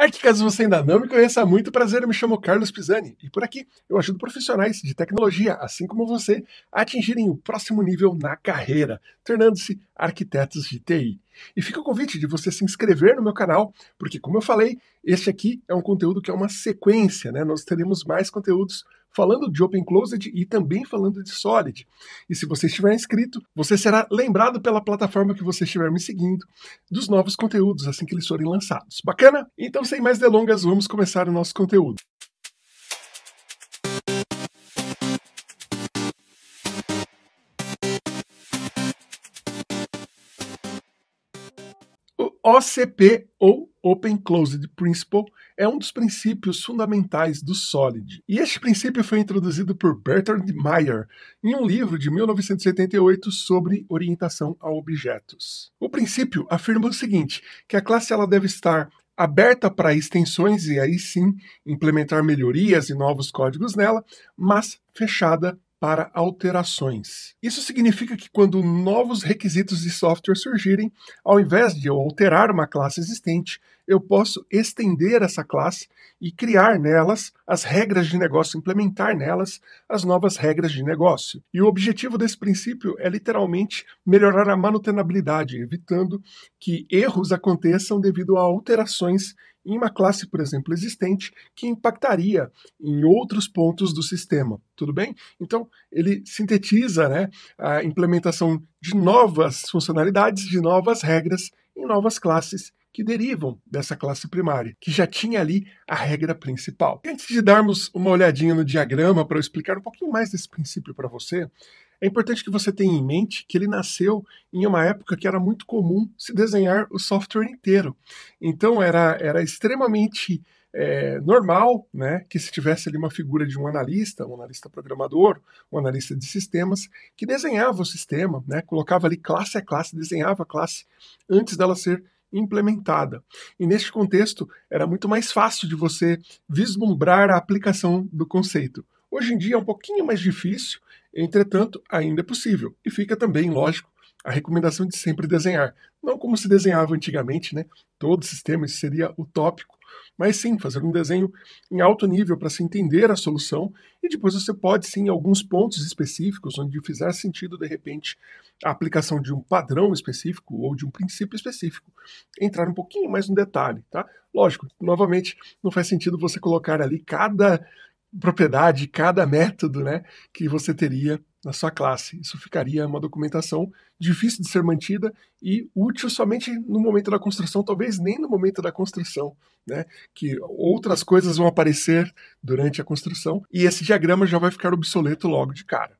Aqui, é caso você ainda não me conheça, muito prazer, eu me chamo Carlos Pisani e por aqui eu ajudo profissionais de tecnologia, assim como você, a atingirem o próximo nível na carreira, tornando-se arquitetos de TI. E fica o convite de você se inscrever no meu canal, porque como eu falei, este aqui é um conteúdo que é uma sequência, né? Nós teremos mais conteúdos falando de Open Closed e também falando de Solid. E se você estiver inscrito, você será lembrado pela plataforma que você estiver me seguindo dos novos conteúdos assim que eles forem lançados. Bacana? Então, sem mais delongas, vamos começar o nosso conteúdo. OCP ou Open Closed Principle é um dos princípios fundamentais do SOLID. E este princípio foi introduzido por Bertrand Meyer em um livro de 1978 sobre orientação a objetos. O princípio afirma o seguinte, que a classe ela deve estar aberta para extensões e aí sim implementar melhorias e novos códigos nela, mas fechada para alterações. Isso significa que quando novos requisitos de software surgirem, ao invés de eu alterar uma classe existente, eu posso estender essa classe e criar nelas as regras de negócio, implementar nelas as novas regras de negócio. E o objetivo desse princípio é literalmente melhorar a manutenabilidade, evitando que erros aconteçam devido a alterações em uma classe, por exemplo, existente, que impactaria em outros pontos do sistema. Tudo bem? Então, ele sintetiza né, a implementação de novas funcionalidades, de novas regras em novas classes que derivam dessa classe primária, que já tinha ali a regra principal. E antes de darmos uma olhadinha no diagrama para eu explicar um pouquinho mais desse princípio para você, é importante que você tenha em mente que ele nasceu em uma época que era muito comum se desenhar o software inteiro. Então era, era extremamente é, normal né, que se tivesse ali uma figura de um analista, um analista programador, um analista de sistemas, que desenhava o sistema, né, colocava ali classe a classe, desenhava a classe antes dela ser implementada. E neste contexto, era muito mais fácil de você vislumbrar a aplicação do conceito. Hoje em dia é um pouquinho mais difícil, entretanto, ainda é possível. E fica também, lógico, a recomendação de sempre desenhar. Não como se desenhava antigamente, né? Todo sistema, seria utópico mas sim fazer um desenho em alto nível para se entender a solução e depois você pode sim em alguns pontos específicos onde fizer sentido de repente a aplicação de um padrão específico ou de um princípio específico entrar um pouquinho mais no detalhe, tá? Lógico, novamente não faz sentido você colocar ali cada propriedade, cada método, né, que você teria na sua classe. Isso ficaria uma documentação difícil de ser mantida e útil somente no momento da construção, talvez nem no momento da construção, né? Que outras coisas vão aparecer durante a construção e esse diagrama já vai ficar obsoleto logo de cara.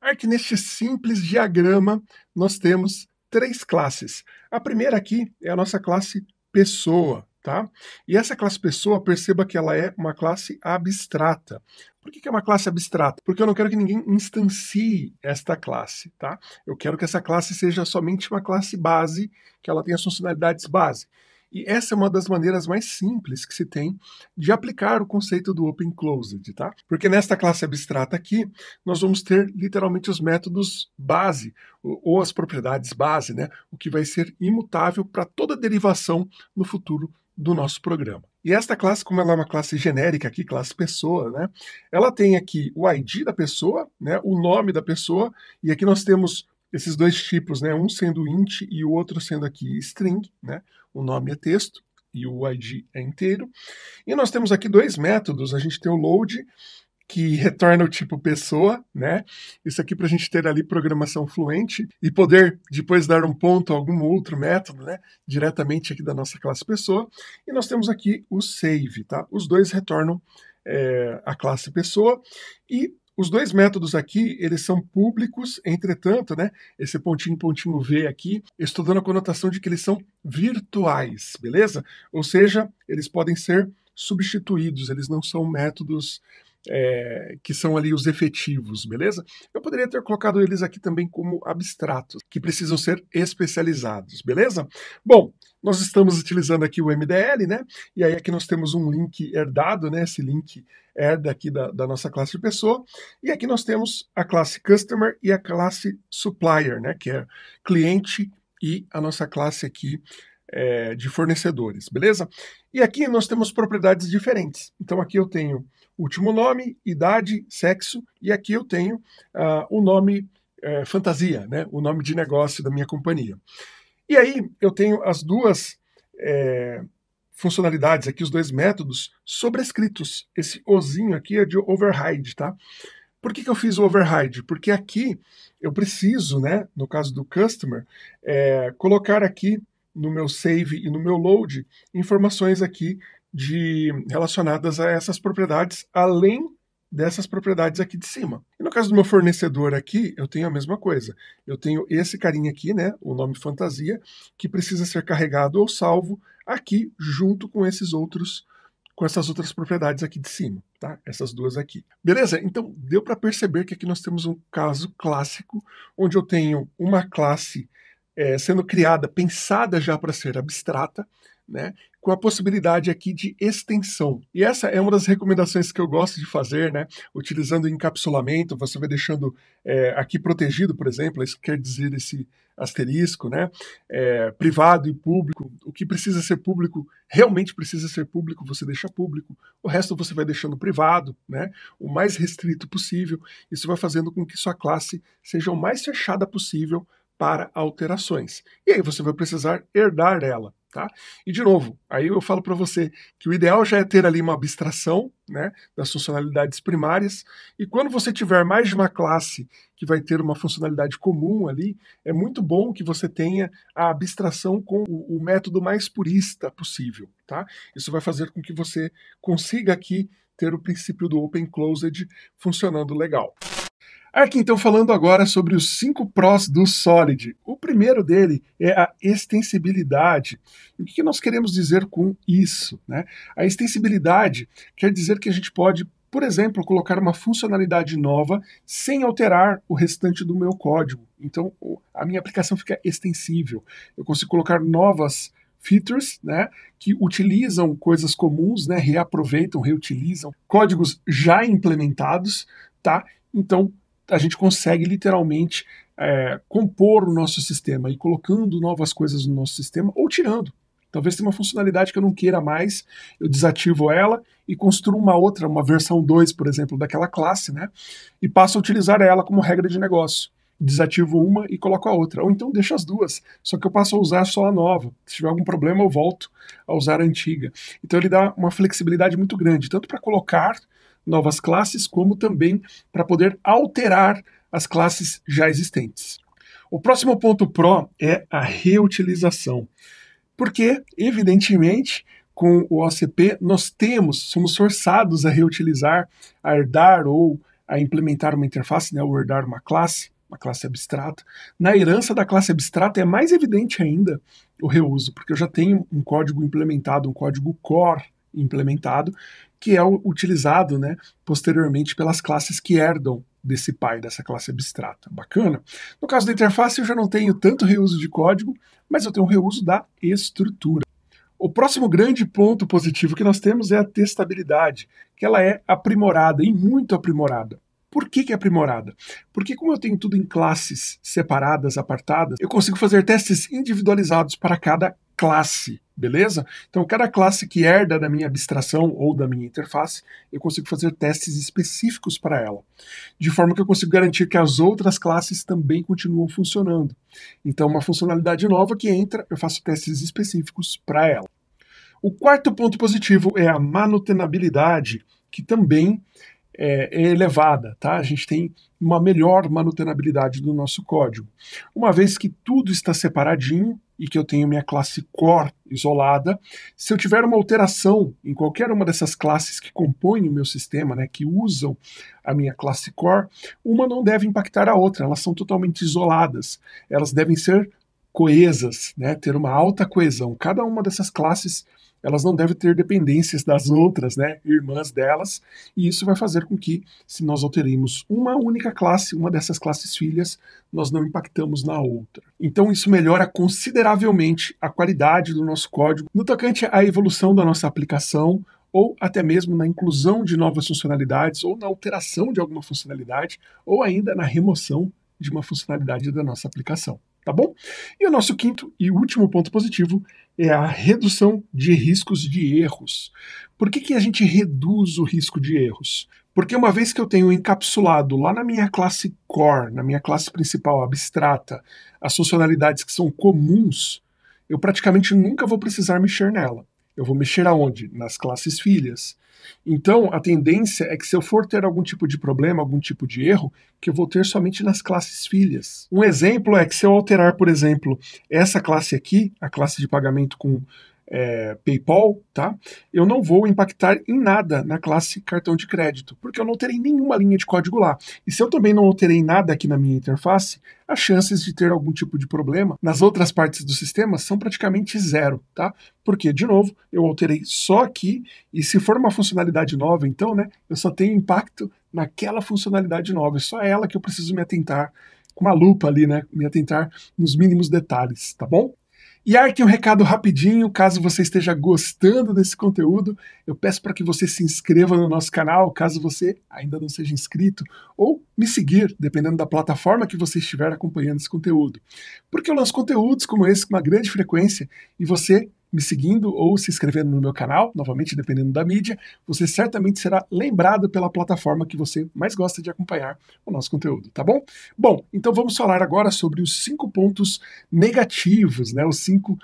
Aqui neste simples diagrama nós temos três classes. A primeira aqui é a nossa classe pessoa, tá? E essa classe pessoa, perceba que ela é uma classe abstrata. Por que, que é uma classe abstrata? Porque eu não quero que ninguém instancie esta classe, tá? Eu quero que essa classe seja somente uma classe base, que ela tenha as funcionalidades base. E essa é uma das maneiras mais simples que se tem de aplicar o conceito do Open Closed, tá? Porque nesta classe abstrata aqui, nós vamos ter literalmente os métodos base, ou as propriedades base, né? O que vai ser imutável para toda derivação no futuro do nosso programa. E esta classe, como ela é uma classe genérica aqui, classe pessoa, né? Ela tem aqui o ID da pessoa, né? O nome da pessoa, e aqui nós temos esses dois tipos, né? Um sendo int e o outro sendo aqui string, né? O nome é texto e o ID é inteiro. E nós temos aqui dois métodos, a gente tem o load que retorna o tipo pessoa, né? Isso aqui para a gente ter ali programação fluente e poder depois dar um ponto a algum outro método, né? Diretamente aqui da nossa classe pessoa. E nós temos aqui o save, tá? Os dois retornam é, a classe pessoa e os dois métodos aqui, eles são públicos, entretanto, né, esse pontinho, pontinho V aqui, estou dando a conotação de que eles são virtuais, beleza? Ou seja, eles podem ser substituídos, eles não são métodos é, que são ali os efetivos, beleza? Eu poderia ter colocado eles aqui também como abstratos, que precisam ser especializados, beleza? Bom, nós estamos utilizando aqui o MDL, né? E aí aqui nós temos um link herdado, né? Esse link herda aqui da, da nossa classe de pessoa. E aqui nós temos a classe Customer e a classe Supplier, né? Que é cliente e a nossa classe aqui é, de fornecedores, beleza? E aqui nós temos propriedades diferentes. Então aqui eu tenho último nome, idade, sexo, e aqui eu tenho uh, o nome uh, fantasia, né, o nome de negócio da minha companhia. E aí eu tenho as duas é, funcionalidades aqui, os dois métodos, sobrescritos. Esse ozinho aqui é de override, tá? Por que, que eu fiz o override? Porque aqui eu preciso, né, no caso do customer, é, colocar aqui no meu save e no meu load informações aqui de relacionadas a essas propriedades, além dessas propriedades aqui de cima. E no caso do meu fornecedor aqui, eu tenho a mesma coisa. Eu tenho esse carinha aqui, né, o nome fantasia, que precisa ser carregado ou salvo aqui junto com esses outros com essas outras propriedades aqui de cima, tá? Essas duas aqui. Beleza? Então, deu para perceber que aqui nós temos um caso clássico onde eu tenho uma classe é, sendo criada, pensada já para ser abstrata, né, com a possibilidade aqui de extensão. E essa é uma das recomendações que eu gosto de fazer, né, utilizando encapsulamento, você vai deixando é, aqui protegido, por exemplo, isso quer dizer esse asterisco, né, é, privado e público. O que precisa ser público, realmente precisa ser público, você deixa público. O resto você vai deixando privado, né, o mais restrito possível. Isso vai fazendo com que sua classe seja o mais fechada possível para alterações. E aí você vai precisar herdar ela. Tá? E de novo, aí eu falo para você que o ideal já é ter ali uma abstração né, das funcionalidades primárias, e quando você tiver mais de uma classe que vai ter uma funcionalidade comum ali, é muito bom que você tenha a abstração com o, o método mais purista possível. Tá? Isso vai fazer com que você consiga aqui ter o princípio do open-closed funcionando legal. Aqui então, falando agora sobre os cinco prós do Solid. O primeiro dele é a extensibilidade. o que nós queremos dizer com isso? Né? A extensibilidade quer dizer que a gente pode, por exemplo, colocar uma funcionalidade nova sem alterar o restante do meu código. Então, a minha aplicação fica extensível. Eu consigo colocar novas features, né, que utilizam coisas comuns, né, reaproveitam, reutilizam códigos já implementados, tá? Então, a gente consegue literalmente é, compor o nosso sistema e colocando novas coisas no nosso sistema ou tirando. Talvez tenha uma funcionalidade que eu não queira mais, eu desativo ela e construo uma outra, uma versão 2, por exemplo, daquela classe, né? E passo a utilizar ela como regra de negócio. Desativo uma e coloco a outra. Ou então deixo as duas, só que eu passo a usar só a nova. Se tiver algum problema, eu volto a usar a antiga. Então ele dá uma flexibilidade muito grande, tanto para colocar novas classes, como também para poder alterar as classes já existentes. O próximo ponto pró é a reutilização. Porque, evidentemente, com o OCP nós temos, somos forçados a reutilizar, a herdar ou a implementar uma interface, né, ou herdar uma classe, uma classe abstrata. Na herança da classe abstrata é mais evidente ainda o reuso, porque eu já tenho um código implementado, um código core implementado, que é utilizado né, posteriormente pelas classes que herdam desse pai, dessa classe abstrata. Bacana? No caso da interface, eu já não tenho tanto reuso de código, mas eu tenho um reuso da estrutura. O próximo grande ponto positivo que nós temos é a testabilidade, que ela é aprimorada e muito aprimorada. Por que, que é aprimorada? Porque, como eu tenho tudo em classes separadas, apartadas, eu consigo fazer testes individualizados para cada classe, beleza? Então, cada classe que herda da minha abstração ou da minha interface, eu consigo fazer testes específicos para ela, de forma que eu consigo garantir que as outras classes também continuam funcionando. Então, uma funcionalidade nova que entra, eu faço testes específicos para ela. O quarto ponto positivo é a manutenabilidade, que também é, é elevada, tá? A gente tem uma melhor manutenabilidade do nosso código. Uma vez que tudo está separadinho, e que eu tenho minha classe core isolada. Se eu tiver uma alteração em qualquer uma dessas classes que compõem o meu sistema, né, que usam a minha classe core, uma não deve impactar a outra, elas são totalmente isoladas. Elas devem ser coesas, né, ter uma alta coesão. Cada uma dessas classes elas não devem ter dependências das outras, né, irmãs delas, e isso vai fazer com que, se nós alteremos uma única classe, uma dessas classes filhas, nós não impactamos na outra. Então isso melhora consideravelmente a qualidade do nosso código no tocante à evolução da nossa aplicação ou até mesmo na inclusão de novas funcionalidades ou na alteração de alguma funcionalidade ou ainda na remoção de uma funcionalidade da nossa aplicação tá bom? E o nosso quinto e último ponto positivo é a redução de riscos de erros. Por que, que a gente reduz o risco de erros? Porque uma vez que eu tenho encapsulado lá na minha classe core, na minha classe principal abstrata, as funcionalidades que são comuns, eu praticamente nunca vou precisar mexer nela. Eu vou mexer aonde? Nas classes filhas. Então, a tendência é que se eu for ter algum tipo de problema, algum tipo de erro, que eu vou ter somente nas classes filhas. Um exemplo é que se eu alterar, por exemplo, essa classe aqui, a classe de pagamento com é, PayPal, tá? Eu não vou impactar em nada na classe cartão de crédito, porque eu não terei nenhuma linha de código lá. E se eu também não alterei nada aqui na minha interface, as chances de ter algum tipo de problema nas outras partes do sistema são praticamente zero, tá? Porque, de novo, eu alterei só aqui, e se for uma funcionalidade nova, então, né, eu só tenho impacto naquela funcionalidade nova, é só ela que eu preciso me atentar com uma lupa ali, né? Me atentar nos mínimos detalhes, tá bom? E aqui um recado rapidinho, caso você esteja gostando desse conteúdo, eu peço para que você se inscreva no nosso canal, caso você ainda não seja inscrito, ou me seguir, dependendo da plataforma que você estiver acompanhando esse conteúdo. Porque eu lanço conteúdos como esse com uma grande frequência e você me seguindo ou se inscrevendo no meu canal, novamente dependendo da mídia, você certamente será lembrado pela plataforma que você mais gosta de acompanhar o nosso conteúdo, tá bom? Bom, então vamos falar agora sobre os cinco pontos negativos, né? Os cinco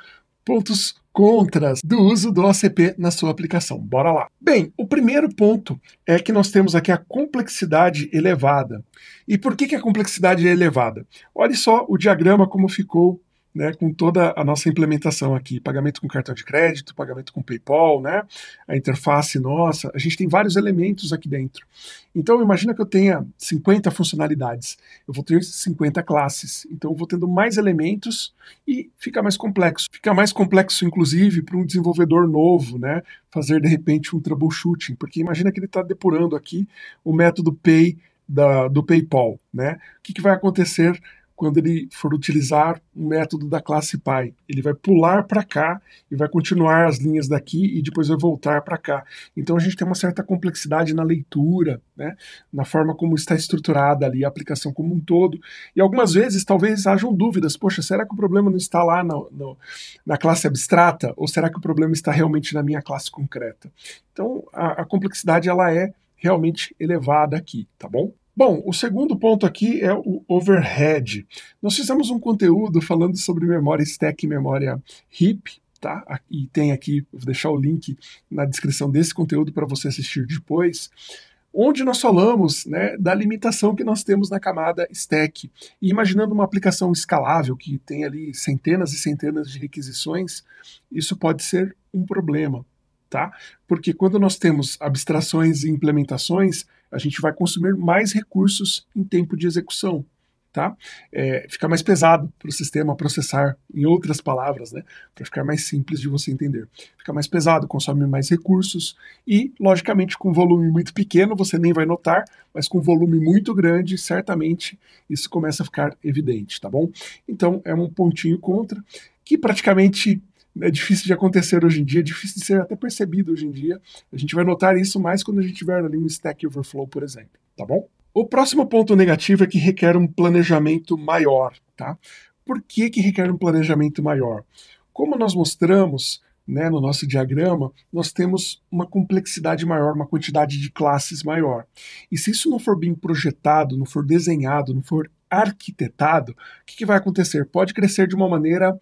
pontos contras do uso do OCP na sua aplicação. Bora lá. Bem, o primeiro ponto é que nós temos aqui a complexidade elevada. E por que, que a complexidade é elevada? Olhe só o diagrama como ficou né, com toda a nossa implementação aqui, pagamento com cartão de crédito, pagamento com PayPal, né, a interface nossa, a gente tem vários elementos aqui dentro. Então imagina que eu tenha 50 funcionalidades, eu vou ter 50 classes, então eu vou tendo mais elementos e fica mais complexo. Fica mais complexo inclusive para um desenvolvedor novo, né, fazer de repente um troubleshooting, porque imagina que ele está depurando aqui o método Pay da, do PayPal, né? O que, que vai acontecer quando ele for utilizar o método da classe pai. Ele vai pular para cá e vai continuar as linhas daqui e depois vai voltar para cá. Então a gente tem uma certa complexidade na leitura, né, na forma como está estruturada ali a aplicação como um todo. E algumas vezes talvez hajam dúvidas: poxa, será que o problema não está lá no, no, na classe abstrata ou será que o problema está realmente na minha classe concreta? Então a, a complexidade ela é realmente elevada aqui, tá bom? Bom, o segundo ponto aqui é o overhead. Nós fizemos um conteúdo falando sobre memória stack e memória heap, tá? E tem aqui, vou deixar o link na descrição desse conteúdo para você assistir depois onde nós falamos né, da limitação que nós temos na camada stack. E imaginando uma aplicação escalável que tem ali centenas e centenas de requisições, isso pode ser um problema, tá? Porque quando nós temos abstrações e implementações, a gente vai consumir mais recursos em tempo de execução. Tá? É, fica mais pesado para o sistema processar, em outras palavras, né? para ficar mais simples de você entender. Fica mais pesado, consome mais recursos e, logicamente, com volume muito pequeno você nem vai notar, mas com volume muito grande, certamente isso começa a ficar evidente, tá bom? Então é um pontinho contra que praticamente né, é difícil de acontecer hoje em dia, é difícil de ser até percebido hoje em dia. A gente vai notar isso mais quando a gente tiver ali um Stack Overflow, por exemplo, tá bom? O próximo ponto negativo é que requer um planejamento maior, tá? Por que, que requer um planejamento maior? Como nós mostramos né, no nosso diagrama, nós temos uma complexidade maior, uma quantidade de classes maior. E se isso não for bem projetado, não for desenhado, não for arquitetado, o que, que vai acontecer? Pode crescer de uma maneira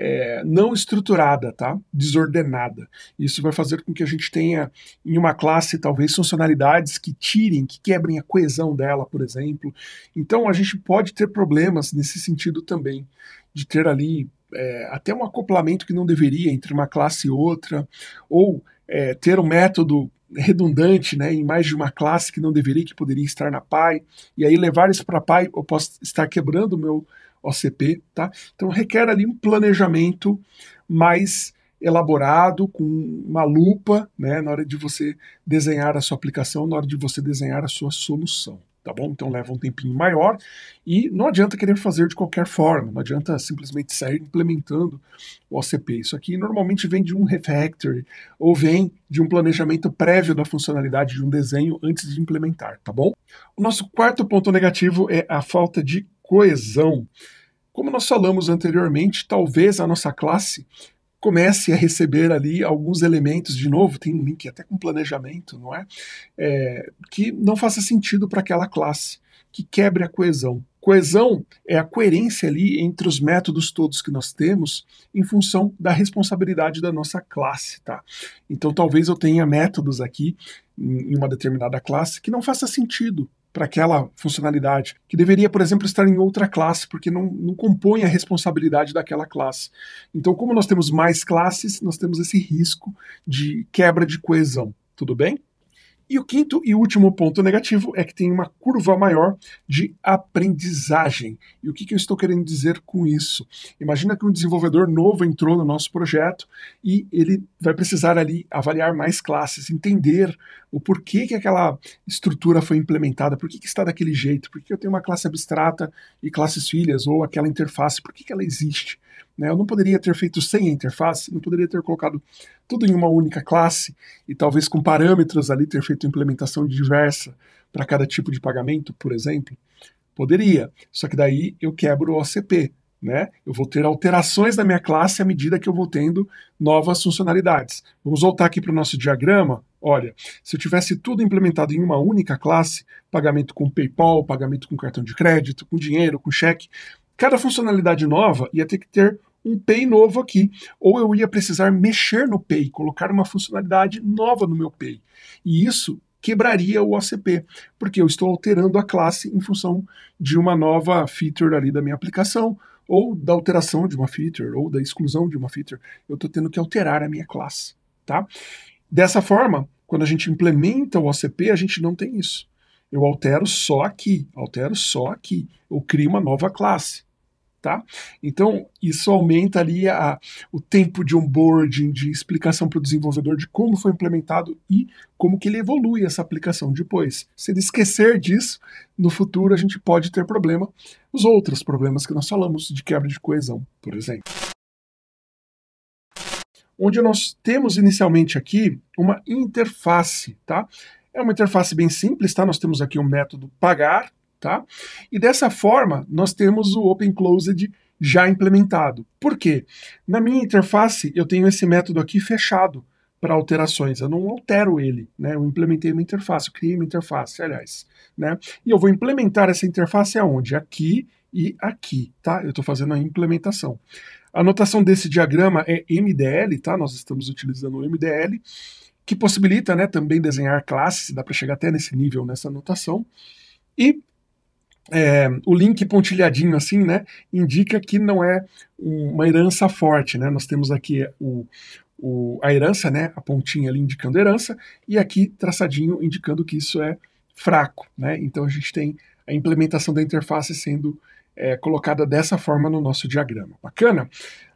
é, não estruturada, tá? desordenada. Isso vai fazer com que a gente tenha, em uma classe, talvez funcionalidades que tirem, que quebrem a coesão dela, por exemplo. Então a gente pode ter problemas nesse sentido também, de ter ali é, até um acoplamento que não deveria entre uma classe e outra, ou é, ter um método redundante né, em mais de uma classe que não deveria, que poderia estar na PAI, e aí levar isso para a PAI, eu posso estar quebrando o meu OCP, tá? Então requer ali um planejamento mais elaborado, com uma lupa, né, na hora de você desenhar a sua aplicação, na hora de você desenhar a sua solução, tá bom? Então leva um tempinho maior e não adianta querer fazer de qualquer forma, não adianta simplesmente sair implementando o OCP. Isso aqui normalmente vem de um refactor ou vem de um planejamento prévio da funcionalidade de um desenho antes de implementar, tá bom? O nosso quarto ponto negativo é a falta de coesão. Como nós falamos anteriormente, talvez a nossa classe comece a receber ali alguns elementos, de novo, tem um link até com planejamento, não é? é que não faça sentido para aquela classe, que quebre a coesão. Coesão é a coerência ali entre os métodos todos que nós temos em função da responsabilidade da nossa classe, tá? Então talvez eu tenha métodos aqui em uma determinada classe que não faça sentido para aquela funcionalidade, que deveria, por exemplo, estar em outra classe, porque não, não compõe a responsabilidade daquela classe. Então, como nós temos mais classes, nós temos esse risco de quebra de coesão. Tudo bem? E o quinto e último ponto negativo é que tem uma curva maior de aprendizagem. E o que, que eu estou querendo dizer com isso? Imagina que um desenvolvedor novo entrou no nosso projeto e ele vai precisar ali avaliar mais classes, entender o porquê que aquela estrutura foi implementada, por que, que está daquele jeito, por que eu tenho uma classe abstrata e classes filhas, ou aquela interface, por que, que ela existe. Né? Eu não poderia ter feito sem interface, não poderia ter colocado tudo em uma única classe e talvez com parâmetros ali ter feito implementação diversa para cada tipo de pagamento, por exemplo. Poderia, só que daí eu quebro o OCP, né? Eu vou ter alterações na minha classe à medida que eu vou tendo novas funcionalidades. Vamos voltar aqui para o nosso diagrama. Olha, se eu tivesse tudo implementado em uma única classe, pagamento com PayPal, pagamento com cartão de crédito, com dinheiro, com cheque, Cada funcionalidade nova ia ter que ter um pay novo aqui, ou eu ia precisar mexer no pay colocar uma funcionalidade nova no meu pay E isso quebraria o OCP, porque eu estou alterando a classe em função de uma nova feature ali da minha aplicação, ou da alteração de uma feature, ou da exclusão de uma feature. Eu estou tendo que alterar a minha classe, tá? Dessa forma, quando a gente implementa o OCP, a gente não tem isso. Eu altero só aqui, altero só aqui. Eu crio uma nova classe tá? Então, isso aumenta ali a, o tempo de onboarding, de explicação para o desenvolvedor de como foi implementado e como que ele evolui essa aplicação depois. Se ele esquecer disso, no futuro a gente pode ter problema, os outros problemas que nós falamos de quebra de coesão, por exemplo onde nós temos inicialmente aqui uma interface, tá? É uma interface bem simples, tá? Nós temos aqui o um método pagar, Tá? E dessa forma, nós temos o Open Closed já implementado. Por quê? Na minha interface, eu tenho esse método aqui fechado para alterações. Eu não altero ele, né? Eu implementei uma interface, eu criei uma interface, aliás, né? E eu vou implementar essa interface aonde? Aqui e aqui, tá? Eu estou fazendo a implementação. A notação desse diagrama é MDL, tá? Nós estamos utilizando o MDL, que possibilita, né, também desenhar classes, dá para chegar até nesse nível, nessa notação. E é, o link pontilhadinho assim, né, indica que não é uma herança forte, né? Nós temos aqui o, o, a herança, né, a pontinha ali indicando herança, e aqui traçadinho indicando que isso é fraco, né? Então a gente tem a implementação da interface sendo é, colocada dessa forma no nosso diagrama. Bacana?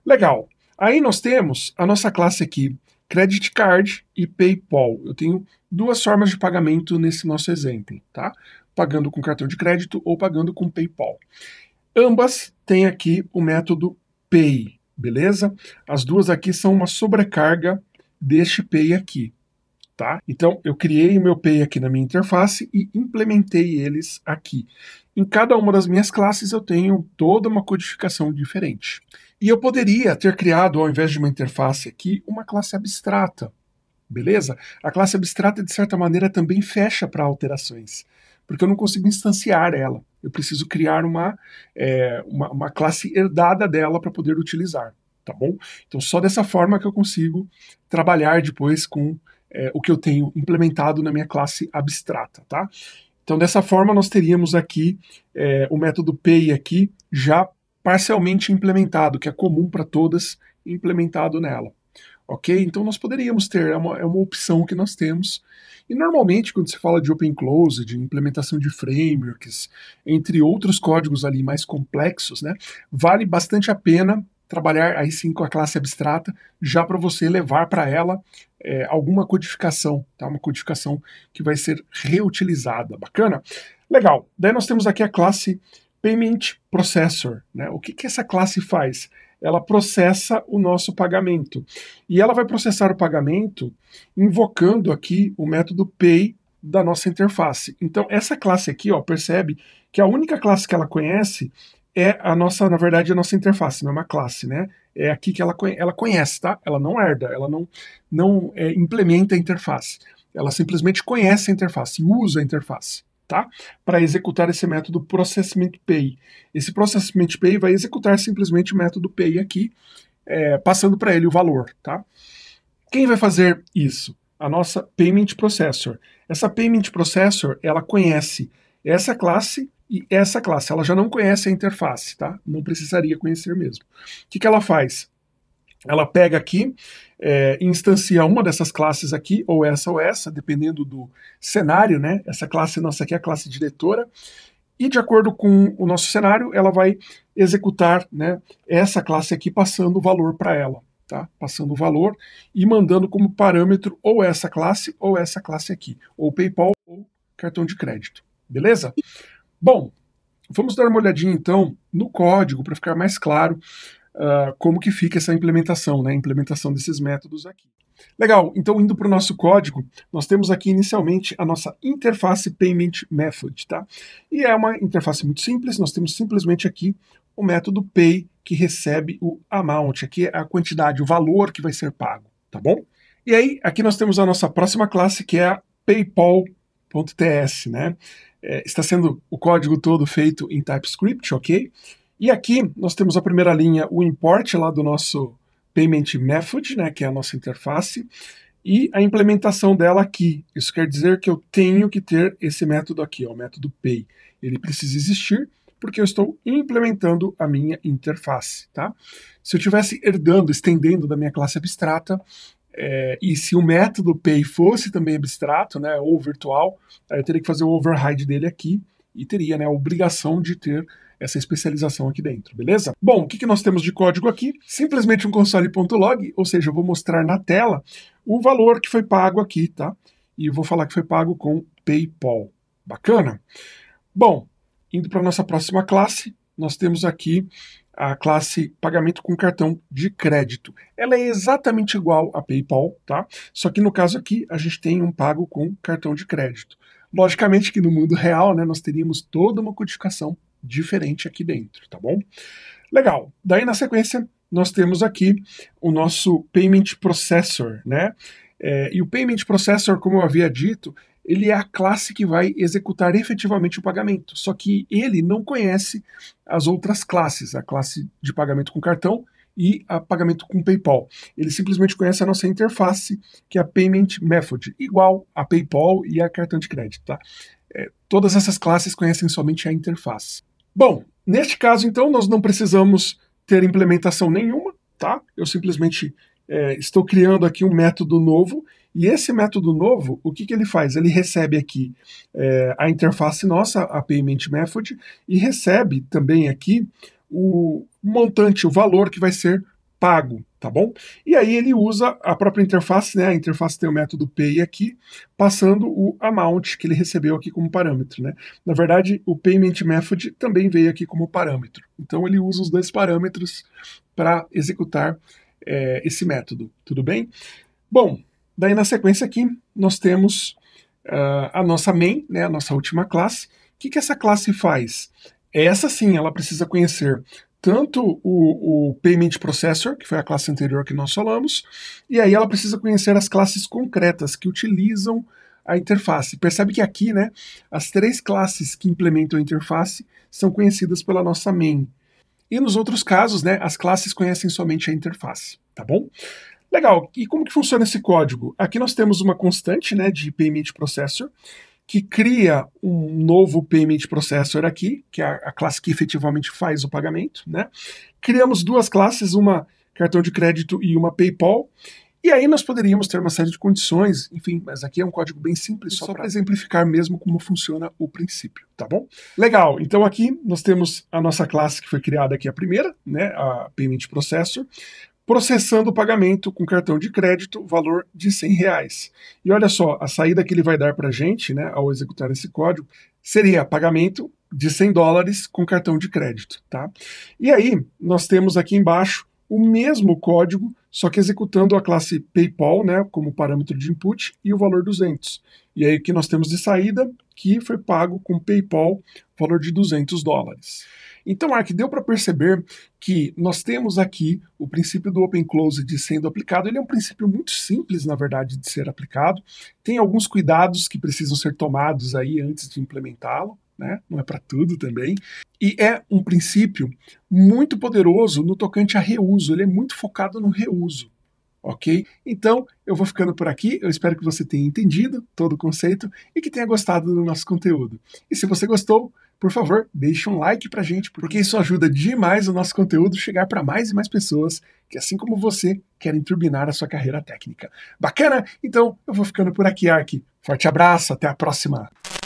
Legal. Aí nós temos a nossa classe aqui, Credit Card e PayPal. Eu tenho duas formas de pagamento nesse nosso exemplo, tá? pagando com cartão de crédito ou pagando com PayPal. Ambas têm aqui o método Pay, beleza? As duas aqui são uma sobrecarga deste Pay aqui, tá? Então eu criei o meu Pay aqui na minha interface e implementei eles aqui. Em cada uma das minhas classes eu tenho toda uma codificação diferente. E eu poderia ter criado, ao invés de uma interface aqui, uma classe abstrata, beleza? A classe abstrata, de certa maneira, também fecha para alterações porque eu não consigo instanciar ela. Eu preciso criar uma, é, uma, uma, classe herdada dela para poder utilizar, tá bom? Então, só dessa forma que eu consigo trabalhar depois com é, o que eu tenho implementado na minha classe abstrata, tá? Então, dessa forma, nós teríamos aqui é, o método pay aqui já parcialmente implementado, que é comum para todas, implementado nela ok? Então nós poderíamos ter, é uma, é uma opção que nós temos. E normalmente quando se fala de open close, de implementação de frameworks, entre outros códigos ali mais complexos, né, vale bastante a pena trabalhar aí sim com a classe abstrata, já para você levar para ela é, alguma codificação, tá? Uma codificação que vai ser reutilizada. Bacana? Legal. Daí nós temos aqui a classe Payment Processor, né? O que, que essa classe faz? ela processa o nosso pagamento. E ela vai processar o pagamento invocando aqui o método pay da nossa interface. Então, essa classe aqui, ó, percebe que a única classe que ela conhece é a nossa, na verdade, a nossa interface, não é uma classe, né? É aqui que ela, ela conhece, tá? Ela não herda, ela não, não é, implementa a interface. Ela simplesmente conhece a interface, usa a interface tá? Para executar esse método processment pay. Esse processment pay vai executar simplesmente o método pay aqui, é, passando para ele o valor, tá? Quem vai fazer isso? A nossa payment processor. Essa payment processor, ela conhece essa classe e essa classe. Ela já não conhece a interface, tá? Não precisaria conhecer mesmo. O que, que ela faz? ela pega aqui, é, instancia uma dessas classes aqui, ou essa ou essa, dependendo do cenário, né? Essa classe nossa aqui é a classe diretora, e de acordo com o nosso cenário, ela vai executar né, essa classe aqui passando o valor para ela, tá? Passando o valor e mandando como parâmetro ou essa classe ou essa classe aqui, ou PayPal ou cartão de crédito, beleza? Bom, vamos dar uma olhadinha então no código para ficar mais claro ah, como que fica essa implementação, né, a implementação desses métodos aqui. Legal, então indo para o nosso código, nós temos aqui inicialmente a nossa interface Payment Method, tá? E é uma interface muito simples, nós temos simplesmente aqui o método pay que recebe o amount, aqui é a quantidade, o valor que vai ser pago, tá bom? E aí, aqui nós temos a nossa próxima classe que é a paypal.ts, né? É, está sendo o código todo feito em TypeScript, ok? E aqui nós temos a primeira linha, o import lá do nosso payment method, né, que é a nossa interface, e a implementação dela aqui. Isso quer dizer que eu tenho que ter esse método aqui, ó, o método pay. Ele precisa existir porque eu estou implementando a minha interface, tá? Se eu estivesse herdando, estendendo da minha classe abstrata, é, e se o método pay fosse também abstrato, né, ou virtual, aí eu teria que fazer o override dele aqui e teria né, a obrigação de ter essa especialização aqui dentro, beleza? Bom, o que, que nós temos de código aqui? Simplesmente um console.log, ou seja, eu vou mostrar na tela o valor que foi pago aqui, tá? E vou falar que foi pago com PayPal. Bacana? Bom, indo para a nossa próxima classe, nós temos aqui a classe pagamento com cartão de crédito. Ela é exatamente igual a PayPal, tá? Só que no caso aqui a gente tem um pago com cartão de crédito. Logicamente que no mundo real, né, nós teríamos toda uma codificação diferente aqui dentro, tá bom? Legal. Daí na sequência nós temos aqui o nosso Payment Processor, né? É, e o Payment Processor, como eu havia dito, ele é a classe que vai executar efetivamente o pagamento. Só que ele não conhece as outras classes, a classe de pagamento com cartão e a pagamento com PayPal. Ele simplesmente conhece a nossa interface, que é a Payment Method, igual a PayPal e a cartão de crédito, tá? É, todas essas classes conhecem somente a interface. Bom, neste caso, então, nós não precisamos ter implementação nenhuma, tá? Eu simplesmente é, estou criando aqui um método novo. E esse método novo, o que, que ele faz? Ele recebe aqui é, a interface nossa, a Payment Method, e recebe também aqui o montante, o valor que vai ser pago tá bom? E aí ele usa a própria interface, né? A interface tem o método pay aqui, passando o amount que ele recebeu aqui como parâmetro, né? Na verdade, o payment method também veio aqui como parâmetro. Então ele usa os dois parâmetros para executar é, esse método, tudo bem? Bom, daí na sequência aqui nós temos uh, a nossa main, né? A nossa última classe. O que, que essa classe faz? Essa sim, ela precisa conhecer tanto o, o Payment Processor, que foi a classe anterior que nós falamos, e aí ela precisa conhecer as classes concretas que utilizam a interface. Percebe que aqui, né, as três classes que implementam a interface são conhecidas pela nossa main. E nos outros casos, né, as classes conhecem somente a interface, tá bom? Legal. E como que funciona esse código? Aqui nós temos uma constante, né, de payment processor, que cria um novo payment processor aqui, que é a classe que efetivamente faz o pagamento, né? Criamos duas classes, uma cartão de crédito e uma PayPal. E aí nós poderíamos ter uma série de condições, enfim, mas aqui é um código bem simples, só, só para exemplificar mesmo como funciona o princípio, tá bom? Legal, então aqui nós temos a nossa classe que foi criada aqui, a primeira, né, a Payment Processor processando o pagamento com cartão de crédito, valor de 100 reais. E olha só, a saída que ele vai dar para a gente, né, ao executar esse código, seria pagamento de 100 dólares com cartão de crédito, tá? E aí, nós temos aqui embaixo o mesmo código só que executando a classe PayPal, né, como parâmetro de input e o valor 200. E aí que nós temos de saída que foi pago com PayPal, valor de 200 dólares. Então, Mark, deu para perceber que nós temos aqui o princípio do Open de sendo aplicado. Ele é um princípio muito simples, na verdade, de ser aplicado. Tem alguns cuidados que precisam ser tomados aí antes de implementá-lo né? não é para tudo também, e é um princípio muito poderoso no tocante a reuso, ele é muito focado no reuso. Ok? Então, eu vou ficando por aqui. Eu espero que você tenha entendido todo o conceito e que tenha gostado do nosso conteúdo. E se você gostou, por favor, deixe um like pra gente, porque isso ajuda demais o nosso conteúdo chegar para mais e mais pessoas que, assim como você, querem turbinar a sua carreira técnica. Bacana? Então, eu vou ficando por aqui, Ark. Forte abraço, até a próxima!